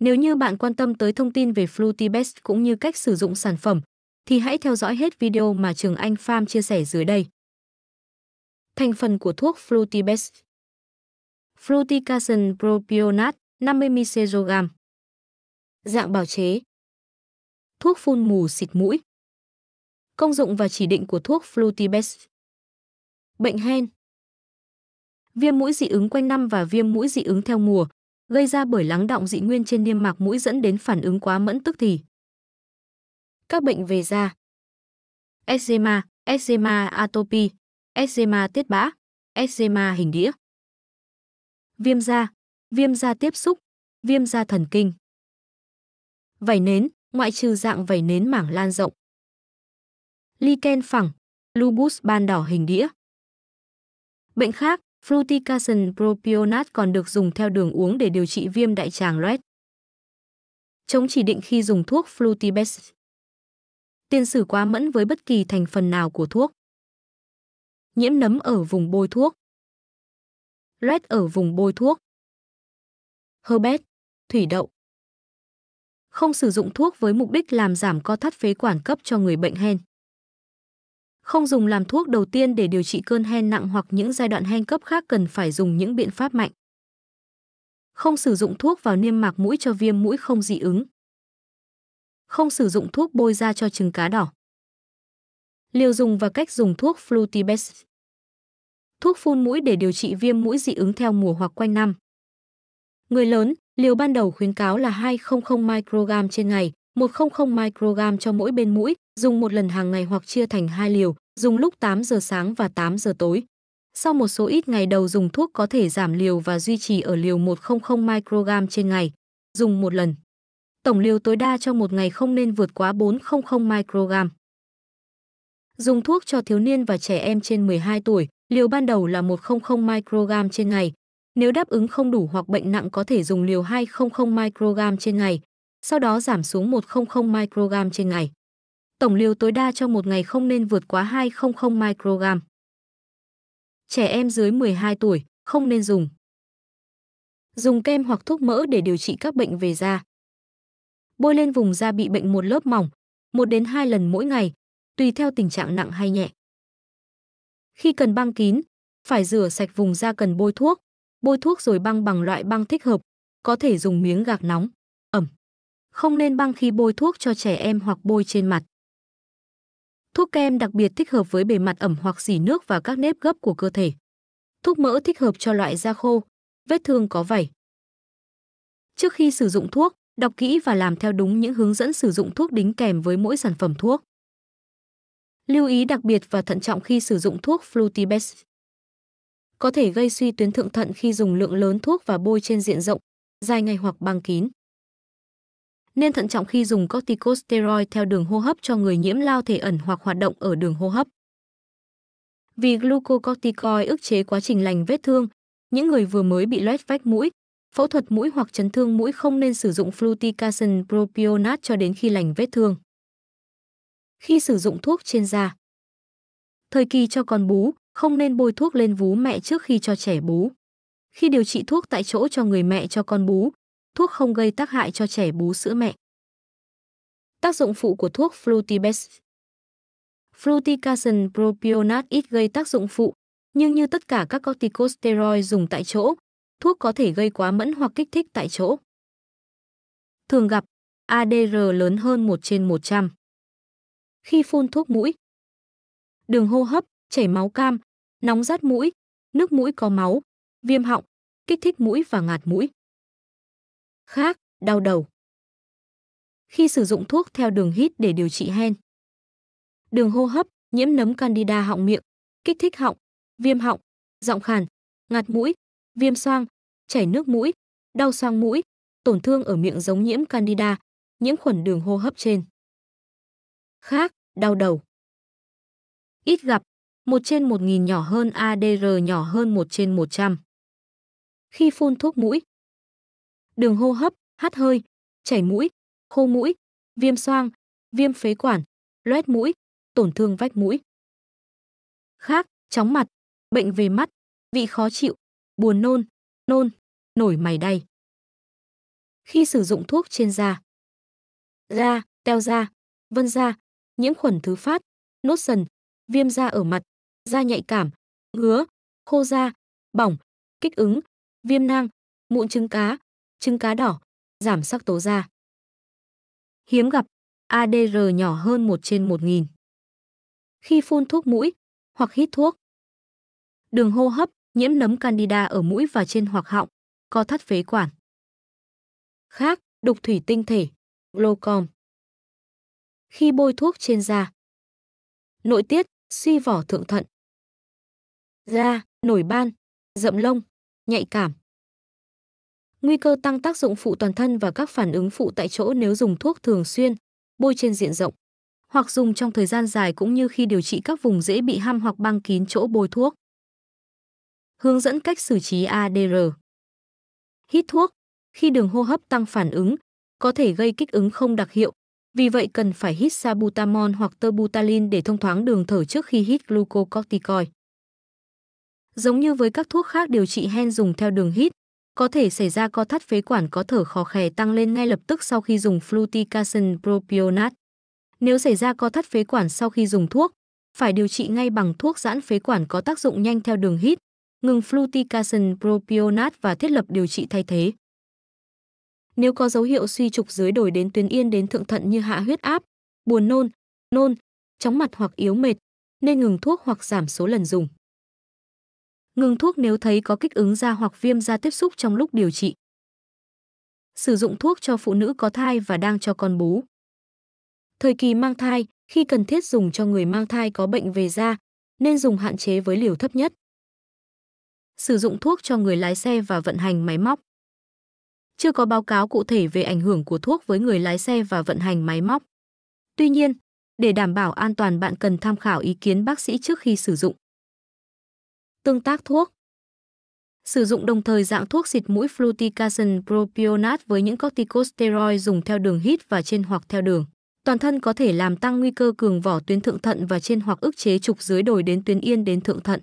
Nếu như bạn quan tâm tới thông tin về Flutibest cũng như cách sử dụng sản phẩm, thì hãy theo dõi hết video mà Trường Anh Farm chia sẻ dưới đây. Thành phần của thuốc Flutibest Fluticason propionat 50 mcg. Dạng bào chế Thuốc phun mù xịt mũi Công dụng và chỉ định của thuốc Flutibest Bệnh hen Viêm mũi dị ứng quanh năm và viêm mũi dị ứng theo mùa gây ra bởi lắng động dị nguyên trên niêm mạc mũi dẫn đến phản ứng quá mẫn tức thì. Các bệnh về da Eczema, eczema atopy, eczema tiết bã, eczema hình đĩa. Viêm da, viêm da tiếp xúc, viêm da thần kinh. Vảy nến, ngoại trừ dạng vảy nến mảng lan rộng. Lichen phẳng, lupus ban đỏ hình đĩa. Bệnh khác, Frutication propionate còn được dùng theo đường uống để điều trị viêm đại tràng loét. Chống chỉ định khi dùng thuốc flutibes. Tiên sử quá mẫn với bất kỳ thành phần nào của thuốc. Nhiễm nấm ở vùng bôi thuốc. Loét ở vùng bôi thuốc. Herbet, thủy đậu. Không sử dụng thuốc với mục đích làm giảm co thắt phế quản cấp cho người bệnh hen không dùng làm thuốc đầu tiên để điều trị cơn hen nặng hoặc những giai đoạn hen cấp khác cần phải dùng những biện pháp mạnh. Không sử dụng thuốc vào niêm mạc mũi cho viêm mũi không dị ứng. Không sử dụng thuốc bôi da cho trứng cá đỏ. Liều dùng và cách dùng thuốc Flutibest. Thuốc phun mũi để điều trị viêm mũi dị ứng theo mùa hoặc quanh năm. Người lớn, liều ban đầu khuyến cáo là 200 microgram trên ngày, 100 microgram cho mỗi bên mũi, dùng một lần hàng ngày hoặc chia thành hai liều, dùng lúc 8 giờ sáng và 8 giờ tối. Sau một số ít ngày đầu dùng thuốc có thể giảm liều và duy trì ở liều 100 microgram trên ngày, dùng một lần. Tổng liều tối đa cho một ngày không nên vượt quá 400 microgram. Dùng thuốc cho thiếu niên và trẻ em trên 12 tuổi, liều ban đầu là 100 microgram trên ngày. Nếu đáp ứng không đủ hoặc bệnh nặng có thể dùng liều 200 microgram trên ngày, sau đó giảm xuống 100 microgram trên ngày tổng liều tối đa cho một ngày không nên vượt quá 200 microgram. Trẻ em dưới 12 tuổi không nên dùng. Dùng kem hoặc thuốc mỡ để điều trị các bệnh về da. Bôi lên vùng da bị bệnh một lớp mỏng, 1 đến 2 lần mỗi ngày, tùy theo tình trạng nặng hay nhẹ. Khi cần băng kín, phải rửa sạch vùng da cần bôi thuốc, bôi thuốc rồi băng bằng loại băng thích hợp, có thể dùng miếng gạc nóng, ẩm. Không nên băng khi bôi thuốc cho trẻ em hoặc bôi trên mặt. Thuốc kem đặc biệt thích hợp với bề mặt ẩm hoặc xỉ nước và các nếp gấp của cơ thể. Thuốc mỡ thích hợp cho loại da khô, vết thương có vảy. Trước khi sử dụng thuốc, đọc kỹ và làm theo đúng những hướng dẫn sử dụng thuốc đính kèm với mỗi sản phẩm thuốc. Lưu ý đặc biệt và thận trọng khi sử dụng thuốc Flutibes. Có thể gây suy tuyến thượng thận khi dùng lượng lớn thuốc và bôi trên diện rộng, dài ngày hoặc băng kín nên thận trọng khi dùng corticosteroid theo đường hô hấp cho người nhiễm lao thể ẩn hoặc hoạt động ở đường hô hấp. Vì glucocorticoid ức chế quá trình lành vết thương, những người vừa mới bị loét vách mũi, phẫu thuật mũi hoặc chấn thương mũi không nên sử dụng fluticasone propionate cho đến khi lành vết thương. Khi sử dụng thuốc trên da, thời kỳ cho con bú, không nên bôi thuốc lên vú mẹ trước khi cho trẻ bú. Khi điều trị thuốc tại chỗ cho người mẹ cho con bú, thuốc không gây tác hại cho trẻ bú sữa mẹ. Tác dụng phụ của thuốc Flutibest Fluticason propionat ít gây tác dụng phụ, nhưng như tất cả các corticosteroid dùng tại chỗ, thuốc có thể gây quá mẫn hoặc kích thích tại chỗ. Thường gặp, ADR lớn hơn 1 trên 100. Khi phun thuốc mũi, đường hô hấp, chảy máu cam, nóng rát mũi, nước mũi có máu, viêm họng, kích thích mũi và ngạt mũi khác đau đầu. Khi sử dụng thuốc theo đường hít để điều trị hen. Đường hô hấp, nhiễm nấm candida họng miệng, kích thích họng, viêm họng, giọng khàn, ngạt mũi, viêm xoang, chảy nước mũi, đau xoang mũi, tổn thương ở miệng giống nhiễm candida, nhiễm khuẩn đường hô hấp trên. Khác, đau đầu. Ít gặp, 1 trên 1.000 nhỏ hơn ADR nhỏ hơn 1 trên 100. Khi phun thuốc mũi, đường hô hấp, hắt hơi, chảy mũi, khô mũi, viêm xoang, viêm phế quản, loét mũi, tổn thương vách mũi. Khác, chóng mặt, bệnh về mắt, vị khó chịu, buồn nôn, nôn, nổi mày đay. Khi sử dụng thuốc trên da, da, teo da, vân da, nhiễm khuẩn thứ phát, nốt sần, viêm da ở mặt, da nhạy cảm, ngứa, khô da, bỏng, kích ứng, viêm nang, mụn trứng cá, trứng cá đỏ, giảm sắc tố da. Hiếm gặp, ADR nhỏ hơn 1 trên 1.000. Khi phun thuốc mũi hoặc hít thuốc, đường hô hấp, nhiễm nấm candida ở mũi và trên hoặc họng, co thắt phế quản. Khác, đục thủy tinh thể, glaucom. Khi bôi thuốc trên da, nội tiết, suy vỏ thượng thận, da, nổi ban, rậm lông, nhạy cảm nguy cơ tăng tác dụng phụ toàn thân và các phản ứng phụ tại chỗ nếu dùng thuốc thường xuyên, bôi trên diện rộng hoặc dùng trong thời gian dài cũng như khi điều trị các vùng dễ bị ham hoặc băng kín chỗ bôi thuốc. Hướng dẫn cách xử trí ADR. Hít thuốc khi đường hô hấp tăng phản ứng có thể gây kích ứng không đặc hiệu, vì vậy cần phải hít sabutamol hoặc terbutalin để thông thoáng đường thở trước khi hít glucocorticoid. Giống như với các thuốc khác điều trị hen dùng theo đường hít, có thể xảy ra co thắt phế quản có thở khó khè tăng lên ngay lập tức sau khi dùng fluticasone propionate. Nếu xảy ra co thắt phế quản sau khi dùng thuốc, phải điều trị ngay bằng thuốc giãn phế quản có tác dụng nhanh theo đường hít, ngừng fluticasone propionate và thiết lập điều trị thay thế. Nếu có dấu hiệu suy trục dưới đổi đến tuyến yên đến thượng thận như hạ huyết áp, buồn nôn, nôn, chóng mặt hoặc yếu mệt, nên ngừng thuốc hoặc giảm số lần dùng. Ngừng thuốc nếu thấy có kích ứng da hoặc viêm da tiếp xúc trong lúc điều trị. Sử dụng thuốc cho phụ nữ có thai và đang cho con bú. Thời kỳ mang thai, khi cần thiết dùng cho người mang thai có bệnh về da, nên dùng hạn chế với liều thấp nhất. Sử dụng thuốc cho người lái xe và vận hành máy móc. Chưa có báo cáo cụ thể về ảnh hưởng của thuốc với người lái xe và vận hành máy móc. Tuy nhiên, để đảm bảo an toàn bạn cần tham khảo ý kiến bác sĩ trước khi sử dụng tương tác thuốc. Sử dụng đồng thời dạng thuốc xịt mũi fluticasone propionate với những corticosteroid dùng theo đường hít và trên hoặc theo đường. Toàn thân có thể làm tăng nguy cơ cường vỏ tuyến thượng thận và trên hoặc ức chế trục dưới đồi đến tuyến yên đến thượng thận.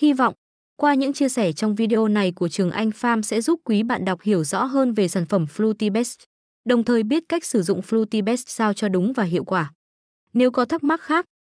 Hy vọng, qua những chia sẻ trong video này của Trường Anh Farm sẽ giúp quý bạn đọc hiểu rõ hơn về sản phẩm Flutibest, đồng thời biết cách sử dụng Flutibest sao cho đúng và hiệu quả. Nếu có thắc mắc khác,